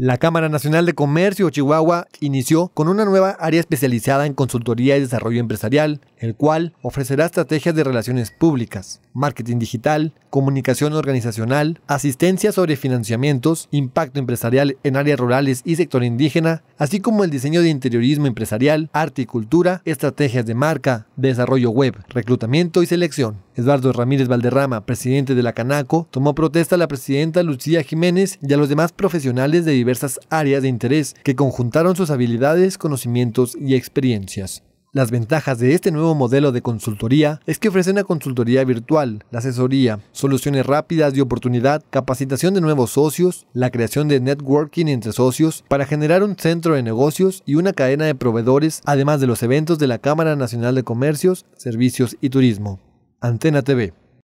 La Cámara Nacional de Comercio Chihuahua inició con una nueva área especializada en consultoría y desarrollo empresarial, el cual ofrecerá estrategias de relaciones públicas, marketing digital, comunicación organizacional, asistencia sobre financiamientos, impacto empresarial en áreas rurales y sector indígena, así como el diseño de interiorismo empresarial, arte y cultura, estrategias de marca, desarrollo web, reclutamiento y selección. Eduardo Ramírez Valderrama, presidente de la Canaco, tomó protesta a la presidenta Lucía Jiménez y a los demás profesionales de diversas áreas de interés que conjuntaron sus habilidades, conocimientos y experiencias. Las ventajas de este nuevo modelo de consultoría es que ofrece una consultoría virtual, la asesoría, soluciones rápidas de oportunidad, capacitación de nuevos socios, la creación de networking entre socios para generar un centro de negocios y una cadena de proveedores, además de los eventos de la Cámara Nacional de Comercios, Servicios y Turismo. Antena TV.